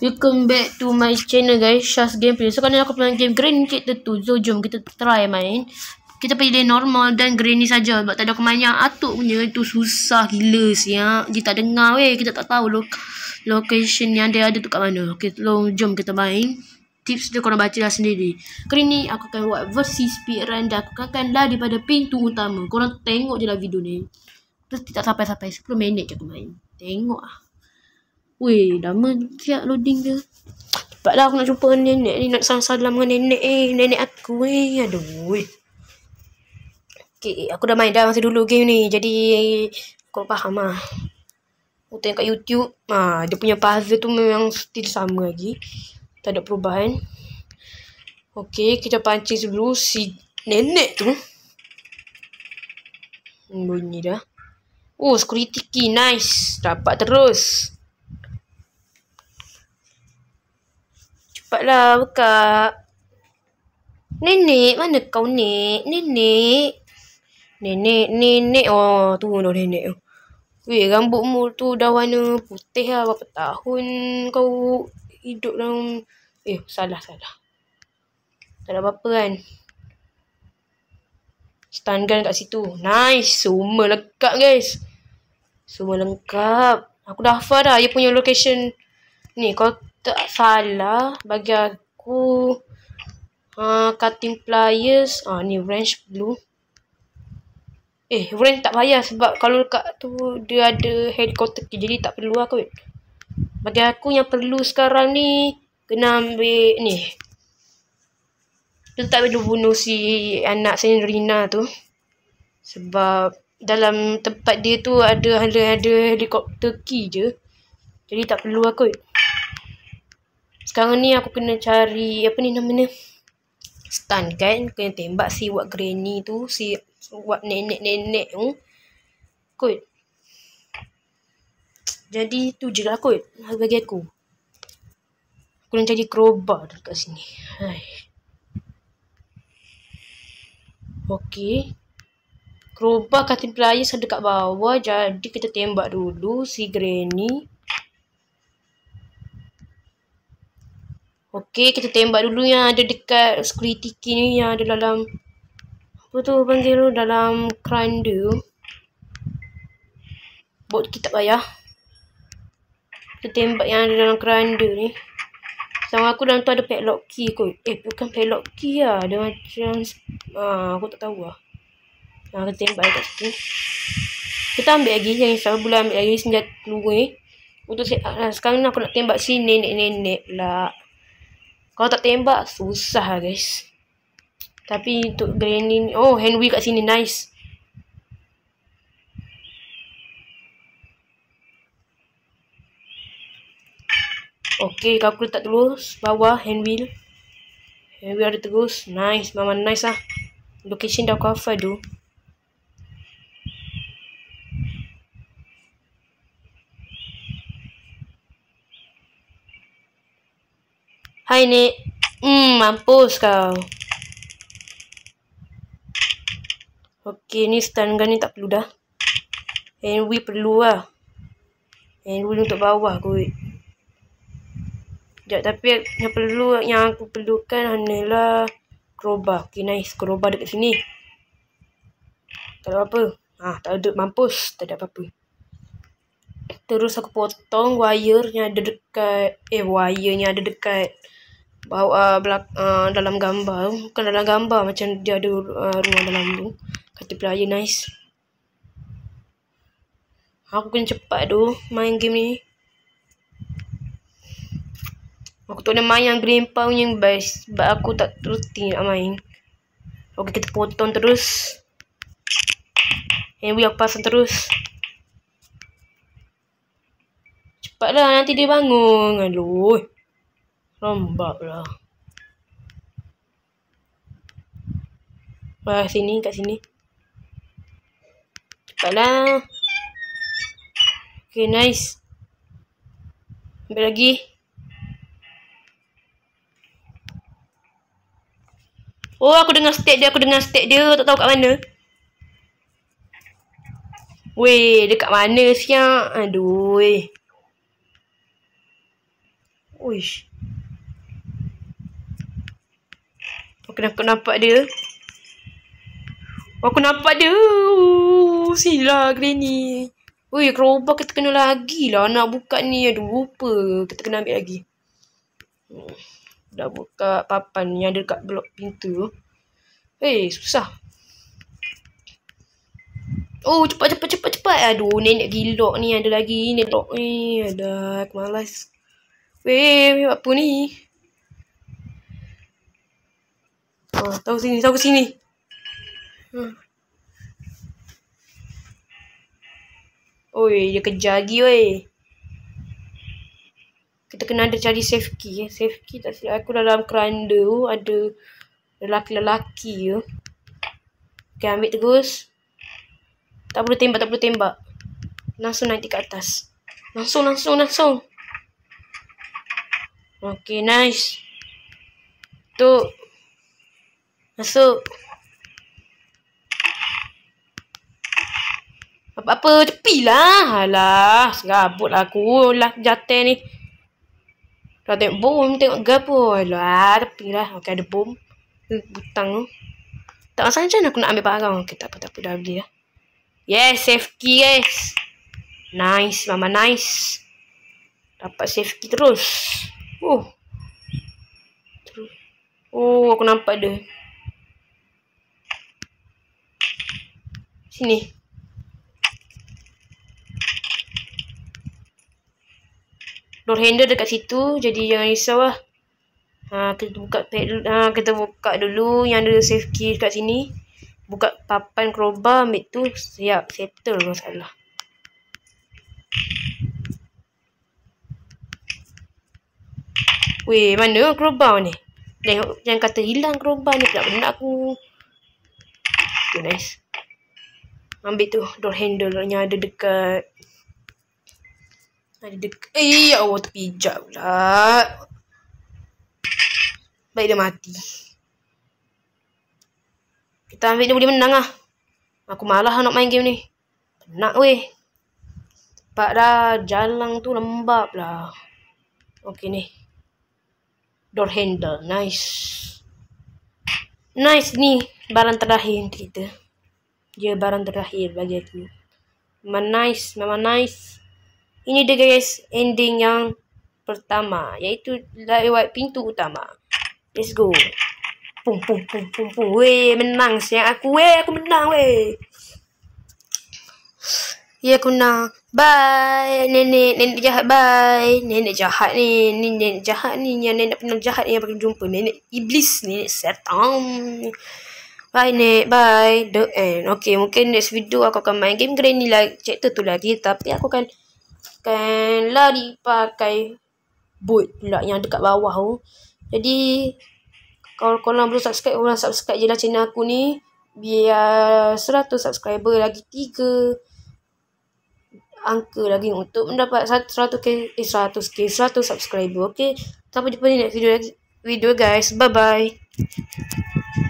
Welcome back to my channel guys Shaz Gameplay So kali ni aku main game Green Kita tu So jom kita try main Kita pilih normal dan green ni saja. Sebab tak ada kemain yang atuk punya Itu susah gila ya. Kita tak dengar weh Kita tak tahu lo location yang dia ada tu kat mana Okay so jom kita main Tips dia korang baca lah sendiri Kali ni aku akan buat versi speedrun Dan aku akan lari pada pintu utama Korang tengok je lah video ni Terus tak sampai-sampai 10 minit je aku main Tengok lah Weh, lama siap loading dia. Cepatlah aku nak jumpa nenek ni. Nak salam-salam dengan nenek eh. Nenek aku eh. Aduh. Okay, aku dah main dah masa dulu game ni. Jadi, kau faham lah. Aku tengok kat YouTube. Ah, dia punya puzzle tu memang still sama lagi. Tak ada perubahan. Okay, kita pancing dulu si nenek tu. Hmm, bunyi dah. Oh, security key. Nice. Dapat Terus. Cepatlah buka. Nenek, mana kau ni Nenek. Nenek, nenek. Oh, tu dah nenek. Weh, rambut mu tu dah warna putih lah. Berapa tahun kau hidup dalam... Eh, salah, salah. Tak ada apa-apa kan. Stun gun kat situ. Nice. Semua lengkap, guys. Semua lengkap. Aku dah hafal dah. Dia punya location ni kau tak salah bagi aku uh, cutting pliers ah uh, ni wrench blue eh wrench tak payah sebab kalau dekat tu dia ada headquarter ke jadi tak perlu aku lah bagi aku yang perlu sekarang ni kena ambil ni dia tak boleh bunuh si anak saya Rina tu sebab dalam tempat dia tu ada ada ada helikopter key je jadi tak perlu aku. Lah Sekarang ni aku kena cari apa ni namanya? Stun kan? Kena tembak si Wak Granny tu, si Wak nenek-nenek tu. Kut. Jadi tu je lah kot bagi aku. Aku nak cari crowbar kat sini. Hai. Okey. Crowbar cutting pliers ada dekat bawah. Jadi kita tembak dulu si Granny. Okey, kita tembak dulu yang ada dekat security key ni yang ada dalam apa tu panggil tu dalam crane tu. Bot kita payah. Kita tembak yang ada dalam crane tu ni. Sama aku dalam tu ada padlock key kot. Eh, bukan padlock key lah. Ada macam ha, aku tak tahu lah. Ha, kita tembak dekat situ. Kita ambil lagi yang sama boleh ambil lagi senjata luar ni. Untuk ah, sekarang ni aku nak tembak si nenek-nenek lah. Kalau tak tembak, susah lah guys. Tapi untuk granny ni. Oh, hand kat sini. Nice. Okay, aku letak terus. Bawah, hand wheel. Hand ada terus. Nice. Memang nice lah. Location dah cover tu. Hai, Nek. Hmm, mampus kau. Okey, ni stun gun ni tak perlu dah. Henry perlu lah. Henry untuk bawah kot. Sekejap, tapi yang perlu, yang aku perlukan hanyalah kroba. Okey, nice. kroba dekat sini. Tak ada apa-apa. Ha, tak ada. Mampus. Tak ada apa-apa. Terus aku potong wire yang ada dekat... Eh, wire yang ada dekat bahawa uh, belak, uh, dalam gambar bukan dalam gambar macam dia ada uh, ruang dalam tu kata player nice aku kena cepat tu main game ni aku tu nak main yang green pound yang best sebab aku tak rutin nak main ok kita potong terus and we aku pasang terus cepatlah nanti dia bangun aduh Rombak lah. Wah, sini, kat sini. Cepatlah. Okay, nice. Ambil lagi. Oh, aku dengar stack dia. Aku dengar stack dia. Tak tahu kat mana. Weh, dekat mana siang? Aduh, weh. Uish. Aku nak nampak dia. Aku nampak dia. Sila granny. Ui, kerobak kita kena lagi lah. Nak buka ni. Aduh, lupa. Kita kena ambil lagi. Hmm. Dah buka papan yang ada dekat blok pintu. eh susah. Oh, cepat, cepat, cepat, cepat. Aduh, nenek gilok ni ada lagi. Nenek gilok ni. Ada, aku malas. Weh, apa ni? Oh, tahu sini, tahu sini. Hmm. Oi, dia kejar lagi oi. Kita kena ada cari safe key. Eh. Safe key tak silap. Aku dalam keranda tu oh, ada lelaki-lelaki tu. Oh. Okay, ambil terus. Tak perlu tembak, tak perlu tembak. Langsung naik ke atas. Langsung, langsung, langsung. Okay, nice. Tu. Masuk. Apa-apa cepilah. Alah, serabutlah aku lah jatuh ni. Kau tengok bom, tengok gapo. Alah, tepilah. Okey, ada bom. Hmm, butang. Tak masalah macam aku nak ambil barang. Okey, tak apa, tak apa. Dah beli lah. Yes, safety key guys. Nice, mama nice. Dapat safe key terus. Oh. Uh. Oh, aku nampak dia. sini. Door handle dekat situ, jadi jangan risau lah. Ha, kita buka ha, kita buka dulu yang ada safe key dekat sini. Buka papan keroba, ambil tu siap settle masalah. Weh, mana keroba ni? Jangan, kata hilang keroba ni, tak pernah. aku. Okay, nice ambil tu door handle yang ada dekat ada dekat eh ya Allah terpijak pula baik dia mati kita ambil dia boleh menang lah aku malah nak main game ni penat weh nampak dah jalan tu lembab lah okay ni door handle nice nice ni barang terakhir untuk kita dia barang terakhir bagi aku. Memang nice, memang nice. Ini dia guys, ending yang pertama, iaitu lewat pintu utama. Let's go. Pum, pum, pum, pum, pum. Weh, menang siang aku. Weh, aku menang, weh. Ya, aku menang. Bye, nenek, nenek jahat, bye. Nenek jahat ni, ni nenek jahat ni. Yang nenek pernah jahat ni yang pernah jumpa. Nenek iblis, nenek setan. Bye Nek, bye. The end. Okay, mungkin next video aku akan main game granny lagi. Chapter tu lagi. Tapi aku akan, akan lari pakai boot pula yang dekat bawah tu. Jadi, kalau korang belum subscribe, korang subscribe je lah channel aku ni. Biar 100 subscriber lagi 3 angka lagi untuk mendapat 100k, eh 100k, 100 subscriber. Okay, sampai jumpa di next video lagi. Video guys, bye-bye.